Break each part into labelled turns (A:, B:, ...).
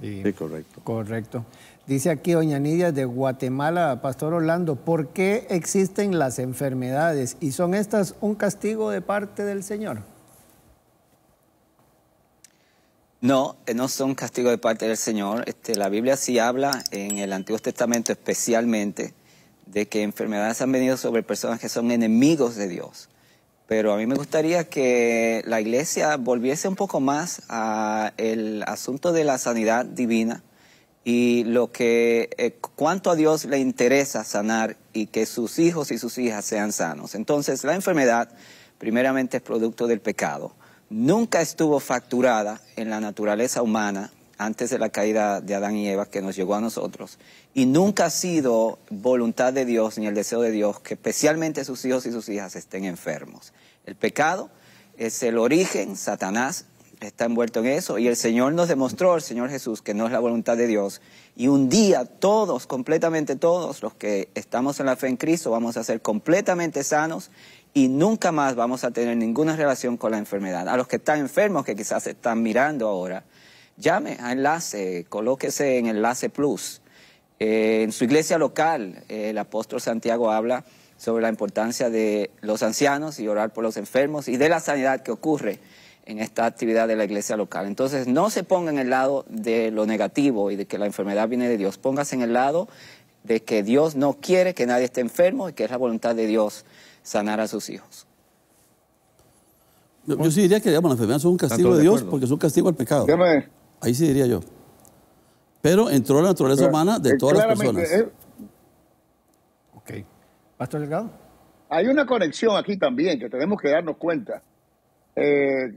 A: Sí, correcto.
B: Correcto. Dice aquí Doña Nidia de Guatemala, Pastor Orlando, ¿por qué existen las enfermedades y son estas un castigo de parte del Señor?
C: No, eh, no son castigo de parte del Señor. Este, la Biblia sí habla en el Antiguo Testamento especialmente de que enfermedades han venido sobre personas que son enemigos de Dios. Pero a mí me gustaría que la iglesia volviese un poco más al asunto de la sanidad divina y lo que eh, cuánto a Dios le interesa sanar y que sus hijos y sus hijas sean sanos. Entonces, la enfermedad primeramente es producto del pecado. Nunca estuvo facturada en la naturaleza humana antes de la caída de Adán y Eva que nos llegó a nosotros. Y nunca ha sido voluntad de Dios ni el deseo de Dios que especialmente sus hijos y sus hijas estén enfermos. El pecado es el origen, Satanás está envuelto en eso y el Señor nos demostró, el Señor Jesús, que no es la voluntad de Dios. Y un día todos, completamente todos los que estamos en la fe en Cristo, vamos a ser completamente sanos y nunca más vamos a tener ninguna relación con la enfermedad. A los que están enfermos, que quizás están mirando ahora, llame a Enlace, colóquese en Enlace Plus. Eh, en su iglesia local, eh, el apóstol Santiago habla sobre la importancia de los ancianos y orar por los enfermos y de la sanidad que ocurre en esta actividad de la iglesia local. Entonces, no se ponga en el lado de lo negativo y de que la enfermedad viene de Dios. Póngase en el lado de que Dios no quiere que nadie esté enfermo y que es la voluntad de Dios sanar a sus hijos.
A: Yo, sí diría que digamos, la es un castigo de, Dios porque es un castigo al pecado. Ahí sí diría yo. Pero entró la naturaleza humana de eh, todas las personas. Eh, ok.
B: Pastor Delgado. Hay una conexión aquí también que tenemos que darnos cuenta. Eh,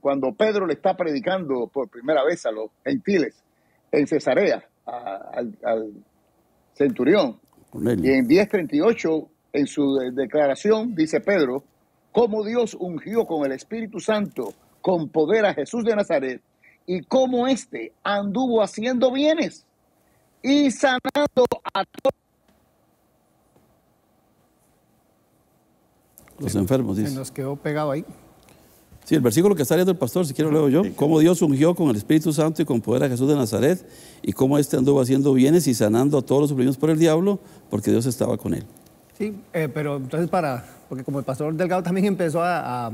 B: cuando Pedro le está predicando por primera vez a los gentiles en Cesarea, al, centurión, y en 10.38, en su declaración, dice Pedro, como Dios ungió con el Espíritu Santo, con poder a Jesús de Nazaret, y cómo éste anduvo haciendo bienes y sanando a todos
A: los enfermos. Dice. Se nos quedó pegado ahí. Sí, el versículo que está leyendo el pastor, si quiero leo yo. Cómo Dios ungió con el Espíritu Santo y con poder a Jesús de Nazaret y cómo este anduvo haciendo bienes y sanando a todos los oprimidos por el diablo porque Dios estaba con él.
B: Sí, eh, pero entonces para, porque como el pastor Delgado también empezó a,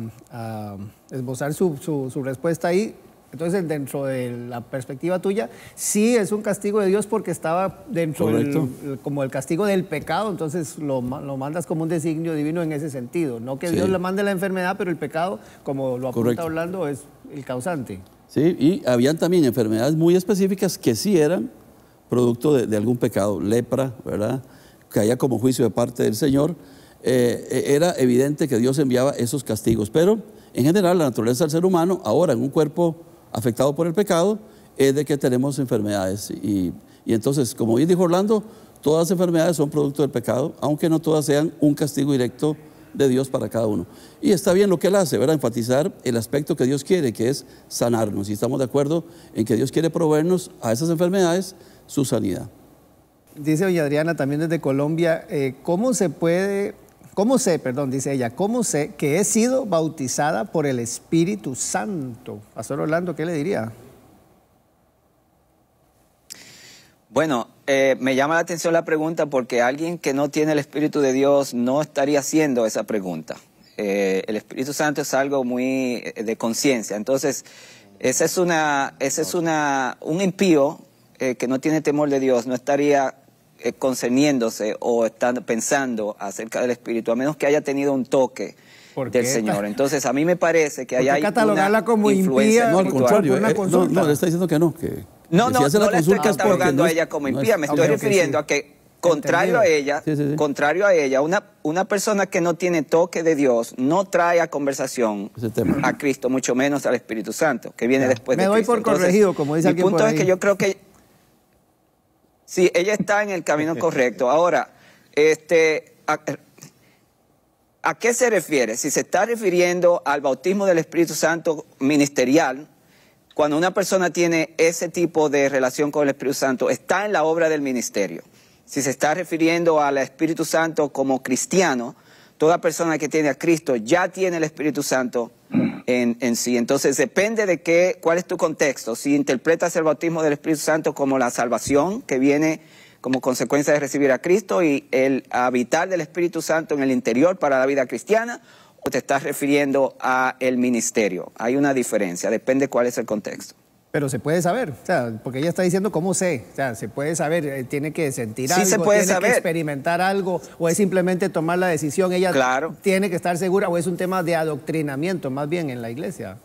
B: esbozar su, su respuesta ahí, entonces, dentro de la perspectiva tuya, sí es un castigo de Dios porque estaba dentro como el castigo del pecado, entonces lo, mandas como un designio divino en ese sentido. No que Dios le mande la enfermedad, pero el pecado, como lo apunta hablando es el causante.
A: Sí, y habían también enfermedades muy específicas que sí eran producto de, algún pecado, lepra, ¿verdad? que haya como juicio de parte del Señor. Eh, e, era evidente que Dios enviaba esos castigos, pero en general la naturaleza del ser humano, ahora en un cuerpo afectado por el pecado, es de que tenemos enfermedades. Y, entonces, como bien dijo Orlando, todas las enfermedades son producto del pecado, aunque no todas sean un castigo directo de Dios para cada uno. Y está bien lo que él hace, ¿verdad? Enfatizar el aspecto que Dios quiere, que es sanarnos. Y estamos de acuerdo en que Dios quiere proveernos a esas enfermedades su sanidad.
B: Dice Adriana, también desde Colombia, eh, ¿cómo se puede ¿Cómo sé, perdón, dice ella, cómo sé que he sido bautizada por el Espíritu Santo? Pastor Orlando, ¿qué le diría?
C: Bueno, eh, me llama la atención la pregunta porque alguien que no tiene el Espíritu de Dios no estaría haciendo esa pregunta. Eh, el Espíritu Santo es algo muy eh, de conciencia. Entonces, ese es, una, es una, un impío que no tiene temor de Dios, no estaría eh, concerniéndose o están pensando acerca del Espíritu, a menos que haya tenido un toque del Señor. Entonces, a mí me parece que hay catalogarla una como influencia No, al contrario, eh, eh, no, le
A: está diciendo que no, No, no, no la, estoy catalogando a ella como impía, me estoy refiriendo a que
C: contrario a ella, contrario a ella, una, una persona que no tiene toque de Dios no trae a conversación a Cristo, mucho menos al Espíritu Santo, que viene después de Cristo. Me doy por corregido, como dice El punto por ahí. es que yo creo que Sí, ella está en el camino correcto. Ahora, este, a, ¿a qué se refiere? Si se está refiriendo al bautismo del Espíritu Santo ministerial, cuando una persona tiene ese tipo de relación con el Espíritu Santo, está en la obra del ministerio. Si se está refiriendo al Espíritu Santo como cristiano, toda persona que tiene a Cristo ya tiene el Espíritu Santo en, sí. Entonces depende de qué, cuál es tu contexto. Si interpretas el bautismo del Espíritu Santo como la salvación que viene como consecuencia de recibir a Cristo y el habitar del Espíritu Santo en el interior para la vida cristiana, o te estás refiriendo a el ministerio. Hay una diferencia, depende cuál es el contexto.
B: Pero se puede saber, o sea, porque ella está diciendo cómo sé, o sea, se puede saber, eh, tiene que sentir algo, tiene que experimentar algo, o es simplemente tomar la decisión, ella tiene que estar segura, o es un tema de adoctrinamiento más bien en la iglesia.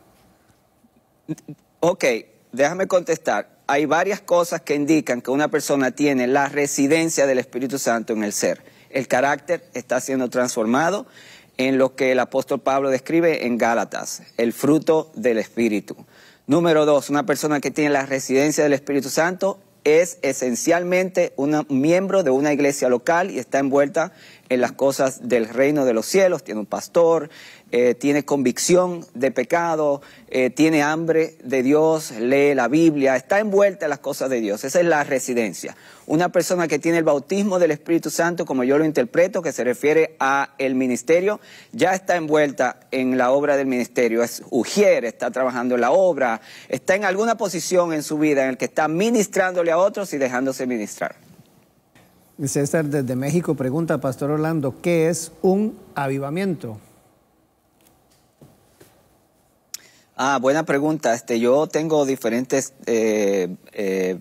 C: Ok, déjame contestar. Hay varias cosas que indican que una persona tiene la residencia del Espíritu Santo en el ser. El carácter está siendo transformado en lo que el apóstol Pablo describe en Gálatas, el fruto del Espíritu. Número dos, una persona que tiene la residencia del Espíritu Santo es esencialmente un miembro de una iglesia local y está envuelta en las cosas del reino de los cielos, tiene un pastor, eh, tiene convicción de pecado, eh, tiene hambre de Dios, lee la Biblia, está envuelta en las cosas de Dios. Esa es la residencia. Una persona que tiene el bautismo del Espíritu Santo, como yo lo interpreto, que se refiere a el ministerio, ya está envuelta en la obra del ministerio. Es ujier, está trabajando en la obra, está en alguna posición en su vida en la que está ministrándole a otros y dejándose ministrar.
B: César desde México pregunta, Pastor Orlando, ¿qué es un
C: avivamiento? Ah, buena pregunta. Este, yo tengo diferentes eh, eh,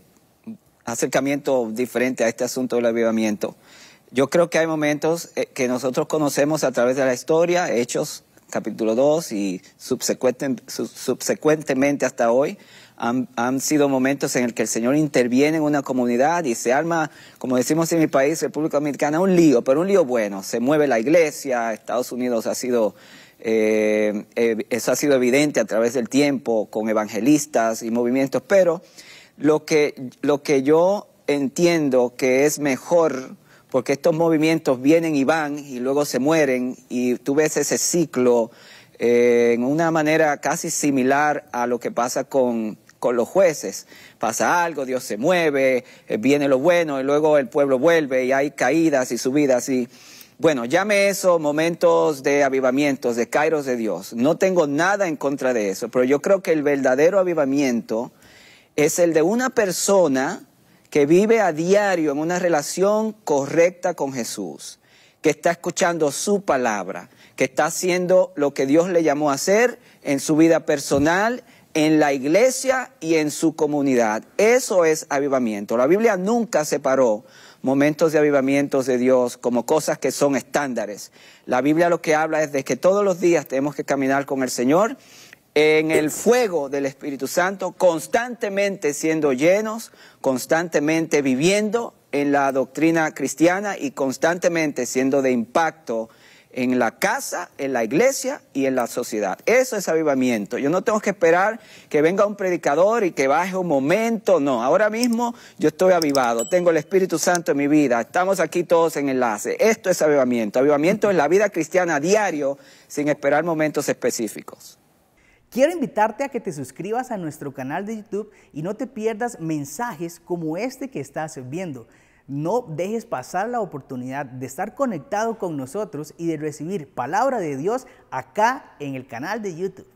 C: acercamientos diferentes a este asunto del avivamiento. Yo creo que hay momentos eh, que nosotros conocemos a través de la historia, hechos, capítulo 2 y subsecuentemente hasta hoy, han, sido momentos en el que el Señor interviene en una comunidad y se arma, como decimos en mi país, República Dominicana, un lío, pero un lío bueno. Se mueve la iglesia, Estados Unidos ha sido, eh, eh, eso ha sido evidente a través del tiempo con evangelistas y movimientos, pero lo que, lo que yo entiendo que es mejor, porque estos movimientos vienen y van y luego se mueren y tú ves ese ciclo. Eh, en una manera casi similar a lo que pasa con con los jueces. Pasa algo, Dios se mueve, eh, viene lo bueno y luego el pueblo vuelve y hay caídas y subidas y... Bueno, llame eso momentos de avivamientos, de kairos de Dios. No tengo nada en contra de eso, pero yo creo que el verdadero avivamiento es el de una persona que vive a diario en una relación correcta con Jesús, que está escuchando su palabra, que está haciendo lo que Dios le llamó a hacer en su vida personal en la iglesia y en su comunidad. Eso es avivamiento. La Biblia nunca separó momentos de avivamientos de Dios como cosas que son estándares. La Biblia lo que habla es de que todos los días tenemos que caminar con el Señor en el fuego del Espíritu Santo, constantemente siendo llenos, constantemente viviendo en la doctrina cristiana y constantemente siendo de impacto en la casa, en la iglesia y en la sociedad. Eso es avivamiento. Yo no tengo que esperar que venga un predicador y que baje un momento, no. Ahora mismo yo estoy avivado, tengo el Espíritu Santo en mi vida, estamos aquí todos en enlace. Esto es avivamiento. Avivamiento en la vida cristiana a diario sin esperar momentos específicos. Quiero invitarte a que te suscribas a nuestro canal de YouTube y no te pierdas mensajes como este que estás viendo. No dejes pasar la oportunidad de estar conectado con nosotros y de recibir palabra de Dios acá en el canal de YouTube.